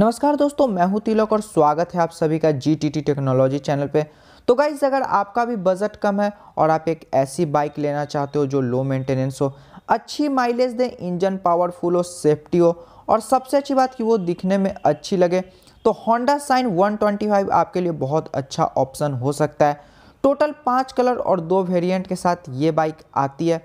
नमस्कार दोस्तों मैं हूं तिलक और स्वागत है आप सभी का जी टी टेक्नोलॉजी चैनल पे तो गाइज अगर आपका भी बजट कम है और आप एक ऐसी बाइक लेना चाहते हो जो लो मेंटेनेंस हो अच्छी माइलेज दे इंजन पावरफुल हो सेफ्टी हो और सबसे अच्छी बात कि वो दिखने में अच्छी लगे तो होंडा साइन वन आपके लिए बहुत अच्छा ऑप्शन हो सकता है टोटल पाँच कलर और दो वेरियंट के साथ ये बाइक आती है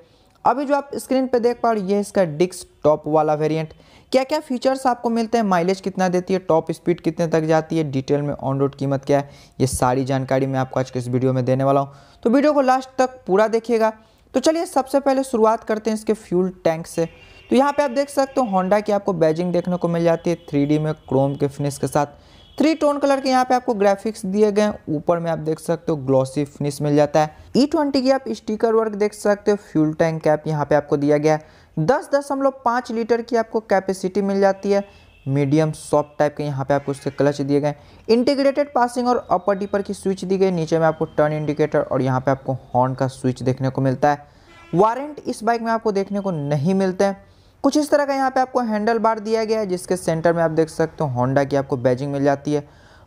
अभी जो आप स्क्रीन पे देख पा रहे ये इसका डिस्क टॉप वाला वेरिएंट क्या क्या फीचर्स आपको मिलते हैं माइलेज कितना देती है टॉप स्पीड कितने तक जाती है डिटेल में ऑन रोड कीमत क्या है ये सारी जानकारी मैं आपको आज के इस वीडियो में देने वाला हूँ तो वीडियो को लास्ट तक पूरा देखिएगा तो चलिए सबसे पहले शुरुआत करते हैं इसके फ्यूल टैंक से तो यहाँ पर आप देख सकते हो होंडा की आपको बैजिंग देखने को मिल जाती है थ्री में क्रोम के फिनिश के साथ थ्री टोन कलर के यहाँ पे आपको ग्राफिक्स दिए गए हैं ऊपर में आप देख सकते हो ग्लॉसी फिनिश मिल जाता है ई e ट्वेंटी की आप स्टिकर वर्क देख सकते हो फ्यूल टैंक कैप यहाँ पे आपको दिया गया है दस दशमलव लीटर की आपको कैपेसिटी मिल जाती है मीडियम सॉफ्ट टाइप के यहाँ पे आपको उसके क्लच दिए गए इंटीग्रेटेड पासिंग और अपर डीपर की स्विच दी गई नीचे में आपको टर्न इंडिकेटर और यहाँ पे आपको हॉर्न का स्विच देखने को मिलता है वारंट इस बाइक में आपको देखने को नहीं मिलते हैं कुछ इस तरह का यहाँ पे आपको हैंडल बार दिया गया है जिसके सेंटर में आप देख सकते हो होंडा की आपको बैजिंग मिल जाती है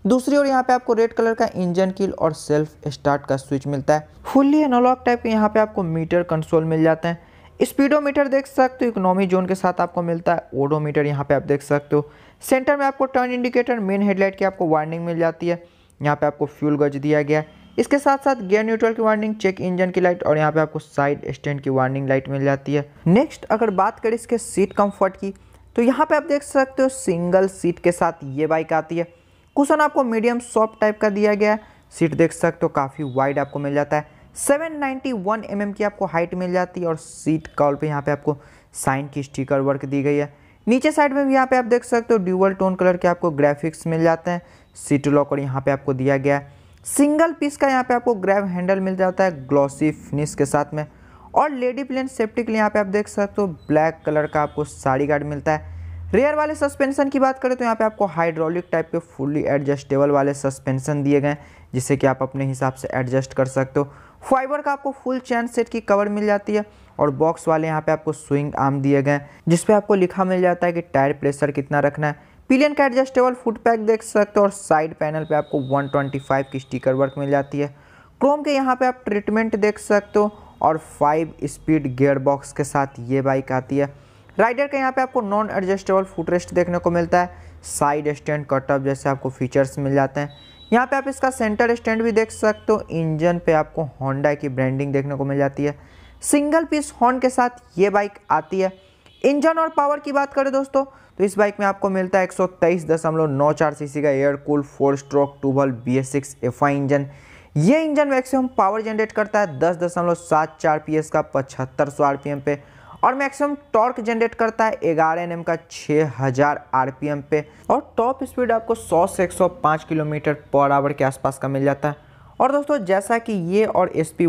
दूसरी ओर यहाँ पे आपको रेड कलर का इंजन किल और सेल्फ स्टार्ट का स्विच मिलता है फुल्ली एनोलॉक टाइप के यहाँ पे आपको मीटर कंसोल मिल जाते हैं स्पीडोमीटर देख सकते हो इकोनॉमी जोन के साथ आपको मिलता है ओडोमीटर यहाँ पे आप देख सकते हो सेंटर में आपको टर्न इंडिकेटर मेन हेडलाइट की आपको वार्निंग मिल जाती है यहाँ पे आपको फ्यूल गज दिया गया है इसके साथ साथ गियर न्यूट्रल की वार्निंग चेक इंजन की लाइट और यहाँ पे आपको साइड स्टैंड की वार्निंग लाइट मिल जाती है नेक्स्ट अगर बात करें इसके सीट कंफर्ट की तो यहाँ पे आप देख सकते हो सिंगल सीट के साथ ये बाइक आती है कुशन आपको मीडियम सॉफ्ट टाइप का दिया गया है सीट देख सकते हो काफ़ी वाइड आपको मिल जाता है 791 mm की आपको हाइट मिल जाती है और सीट कॉल पे यहाँ पे आपको साइन की स्टिकर वर्क दी गई है नीचे साइड में भी यहाँ पे आप देख सकते हो ड्यूबल टोन कलर के आपको ग्राफिक्स मिल जाते हैं सीट लॉकर यहाँ पर आपको दिया गया है सिंगल पीस का यहाँ पे आपको ग्रैब हैंडल मिल जाता है ग्लॉसी फिनिश के साथ में और लेडी प्लेन सेफ्टी के लिए यहाँ पे आप देख सकते हो ब्लैक कलर का आपको साड़ी गार्ड मिलता है रेयर वाले सस्पेंशन की बात करें तो यहाँ पे आपको हाइड्रोलिक टाइप के फुल्ली एडजस्टेबल वाले सस्पेंशन दिए गए जिससे कि आप अपने हिसाब से एडजस्ट कर सकते हो फाइबर का आपको फुल चैन सेट की कवर मिल जाती है और बॉक्स वाले यहाँ पे आपको स्विंग आर्म दिए गए जिसपे आपको लिखा मिल जाता है कि टायर प्रेशर कितना रखना है पिलियन का एडजस्टेबल फुट पैक देख सकते हो और साइड पैनल पे आपको 125 की स्टिकर वर्क मिल जाती है क्रोम के यहाँ पे आप ट्रीटमेंट देख सकते हो और फाइव स्पीड गेयर बॉक्स के साथ ये बाइक आती है राइडर के यहाँ पे आपको नॉन एडजस्टेबल फुट रेस्ट देखने को मिलता है साइड स्टैंड कटअप जैसे आपको फीचर्स मिल जाते हैं यहाँ पे आप इसका सेंटर स्टैंड भी देख सकते हो इंजन पे आपको होंडा की ब्रांडिंग देखने को मिल जाती है सिंगल पीस हॉर्न के साथ ये बाइक आती है इंजन और पावर की बात करें दोस्तों तो इस बाइक में आपको मिलता है एक सौ तेईस दशमलव नौ चार सी का air cool four stroke two valve B S six F I engine ये इंजन मैक्सिमम पावर जनरेट करता है दस दशमलव सात चार पी एस का पचहत्तर सौ आर पी एम पे और मैक्सिमम टॉर्क जनरेट करता है ग्यारह एन का 6000 आरपीएम पे और टॉप स्पीड आपको 100 से 105 किलोमीटर पर आवर के आसपास का मिल जाता है और दोस्तों जैसा कि ये और एस पी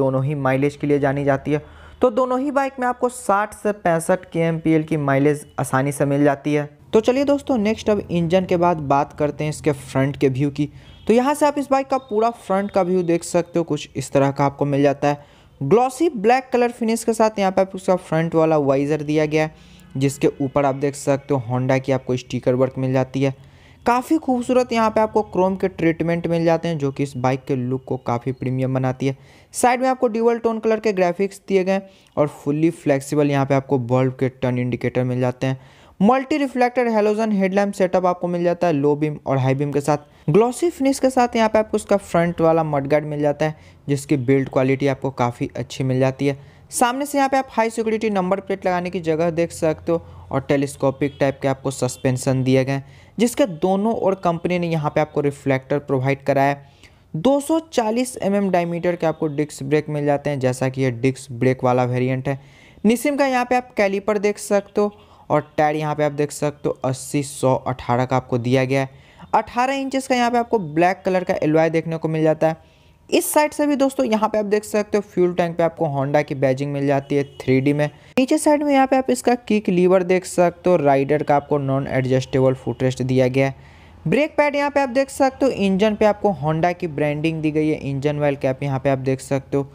दोनों ही माइलेज के लिए जानी जाती है तो दोनों ही बाइक में आपको 60 से पैंसठ के की माइलेज आसानी से मिल जाती है तो चलिए दोस्तों नेक्स्ट अब इंजन के बाद बात करते हैं इसके फ्रंट के व्यू की तो यहाँ से आप इस बाइक का पूरा फ्रंट का व्यू देख सकते हो कुछ इस तरह का आपको मिल जाता है ग्लॉसी ब्लैक कलर फिनिश के साथ यहाँ पर आपको उसका फ्रंट वाला वाइज़र दिया गया है जिसके ऊपर आप देख सकते हो होंडा की आपको स्टिकर वर्क मिल जाती है काफ़ी खूबसूरत यहाँ पे आपको क्रोम के ट्रीटमेंट मिल जाते हैं जो कि इस बाइक के लुक को काफ़ी प्रीमियम बनाती है साइड में आपको ड्यूबल टोन कलर के ग्राफिक्स दिए गए और फुल्ली फ्लेक्सिबल यहाँ पे आपको बल्ब के टर्न इंडिकेटर मिल जाते हैं multi reflected halogen headlamp setup आपको मिल जाता है लो बीम और हाई बीम के साथ ग्लॉसी फिनिश के साथ यहाँ पे आपको उसका फ्रंट वाला मडगार्ड मिल जाता है जिसकी बिल्ड क्वालिटी आपको काफ़ी अच्छी मिल जाती है सामने से यहाँ पे आप हाई सिक्योरिटी नंबर प्लेट लगाने की जगह देख सकते हो और टेलीस्कोपिक टाइप के आपको सस्पेंशन दिए गए जिसके दोनों और कंपनी ने यहाँ पे आपको रिफ्लेक्टर प्रोवाइड कराया दो एम mm डायमीटर के आपको डिस्क ब्रेक मिल जाते हैं जैसा कि यह डिस्क ब्रेक वाला वेरियंट है निसिम का यहाँ पर आप कैलीपर देख सकते हो और टायर यहाँ पर आप देख सकते हो अस्सी सौ अठारह का आपको दिया गया है अठारह इंचज़ का यहाँ पर आपको ब्लैक कलर का एलवाई देखने को मिल जाता है इस साइड से भी दोस्तों यहाँ पे आप देख सकते हो फ्यूल टैंक पे आपको होंडा की बैजिंग मिल जाती है थ्री में नीचे साइड में यहाँ पे आप इसका किक लीवर देख सकते हो राइडर का आपको नॉन एडजस्टेबल फुटरेस्ट दिया गया है ब्रेक पैड यहाँ पे आप देख सकते हो इंजन पे आपको होंडा की ब्रांडिंग दी गई है इंजन वेल कैप यहाँ पे आप देख सकते हो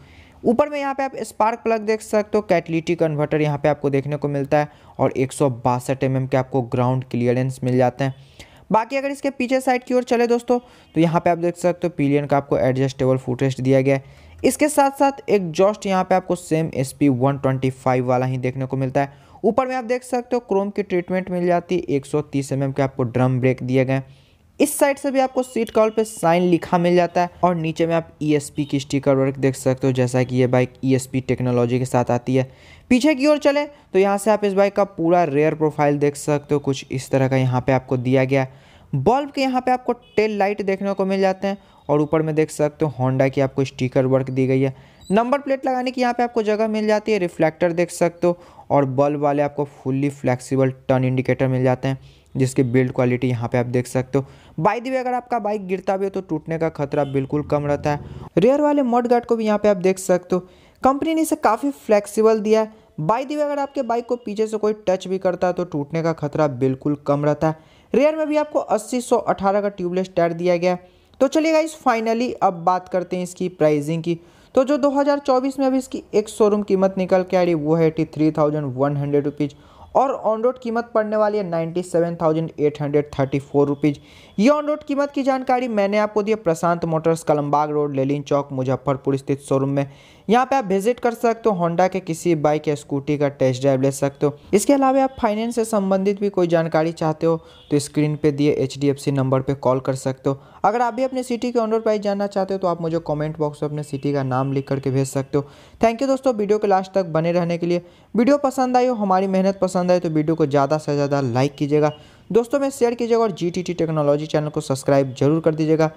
ऊपर में यहाँ पे आप स्पार्क प्लग देख सकते हो कैटलिटी कन्वर्टर यहाँ पे आपको देखने को मिलता है और एक सौ mm के आपको ग्राउंड क्लियरेंस मिल जाते हैं बाकी अगर इसके पीछे साइड की ओर चले दोस्तों तो यहाँ पे आप देख सकते हो पिलियन का आपको एडजस्टेबल फुटरेस्ट दिया गया है इसके साथ साथ एक जॉस्ट यहाँ पे आपको सेम एस पी वाला ही देखने को मिलता है ऊपर में आप देख सकते हो क्रोम की ट्रीटमेंट मिल जाती है एक सौ mm के आपको ड्रम ब्रेक दिए गए इस साइड से भी आपको सीट कॉल पे साइन लिखा मिल जाता है और नीचे में आप ई e की स्टिकर वर्क देख सकते हो जैसा कि ये बाइक ई e टेक्नोलॉजी के साथ आती है पीछे की ओर चले तो यहाँ से आप इस बाइक का पूरा रेयर प्रोफाइल देख सकते हो कुछ इस तरह का यहाँ पे आपको दिया गया बल्ब के यहाँ पे आपको टेल लाइट देखने को मिल जाते हैं और ऊपर में देख सकते हो होंडा की आपको स्टिकर वर्क दी गई है नंबर प्लेट लगाने की यहाँ पे आपको जगह मिल जाती है रिफ्लेक्टर देख सकते हो और बल्ब वाले आपको फुल्ली फ्लेक्सिबल टर्न इंडिकेटर मिल जाते हैं जिसकी बिल्ड क्वालिटी यहाँ पे आप देख सकते हो बाई दी अगर आपका बाइक गिरता भी है तो टूटने का खतरा बिल्कुल कम रहता है रेयर वाले मड गार्ड को भी यहाँ पे आप देख सकते हो कंपनी ने इसे काफ़ी फ्लेक्सिबल दिया है बाई दी अगर आपके बाइक को पीछे से कोई टच भी करता है तो टूटने का खतरा बिल्कुल कम रहता है रेयर में भी आपको अस्सी का ट्यूबलेस टायर दिया गया है तो चलिएगा इस फाइनली अब बात करते हैं इसकी प्राइजिंग की तो जो 2024 में अभी इसकी एक शोरूम कीमत निकल के आ रही वो है eighty three thousand one hundred rupees और ऑन रोड कीमत पड़ने वाली है ninety seven thousand eight hundred thirty four rupees ये ऑन रोड कीमत की जानकारी मैंने आपको दी Prashant Motors Kalambagh road Lenin Chowk Muzaffarpur स्थित शोरूम में यहाँ पे आप विजिट कर सकते हो होंडा के किसी बाइक या स्कूटी का टेस्ट ड्राइव ले सकते हो इसके अलावा आप फाइनेंस से संबंधित भी कोई जानकारी चाहते हो तो स्क्रीन पर दिए एच नंबर पर कॉल कर सकते हो अगर आप भी अपने सिटी के ऑनर प्राइस जानना चाहते हो तो आप मुझे कमेंट बॉक्स में अपने सिटी का नाम लिख करके भेज सकते हो थैंक यू दोस्तों वीडियो के लास्ट तक बने रहने के लिए वीडियो पसंद आई हो हमारी मेहनत पसंद आई तो वीडियो को ज़्यादा से ज़्यादा लाइक कीजिएगा दोस्तों में शेयर कीजिएगा और जी टेक्नोलॉजी चैनल को सब्सक्राइब जरूर कर दीजिएगा